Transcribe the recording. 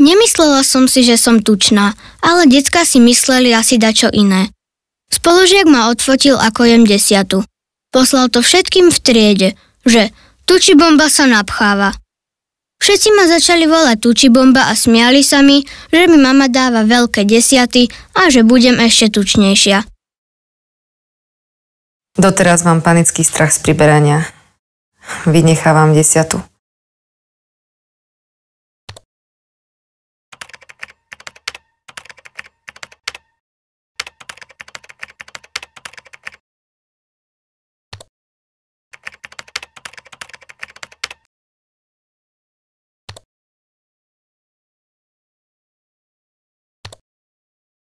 Nemyslela som si, že som tučná, ale decka si mysleli asi dačo iné. Spolužiak ma odfotil, ako jem desiatu. Poslal to všetkým v triede, že tuči bomba sa napcháva. Všetci ma začali volať tuči bomba a smiali sa mi, že mi mama dáva veľké desiaty a že budem ešte tučnejšia. Doteraz mám panický strach z priberania. Vynechávam desiatu.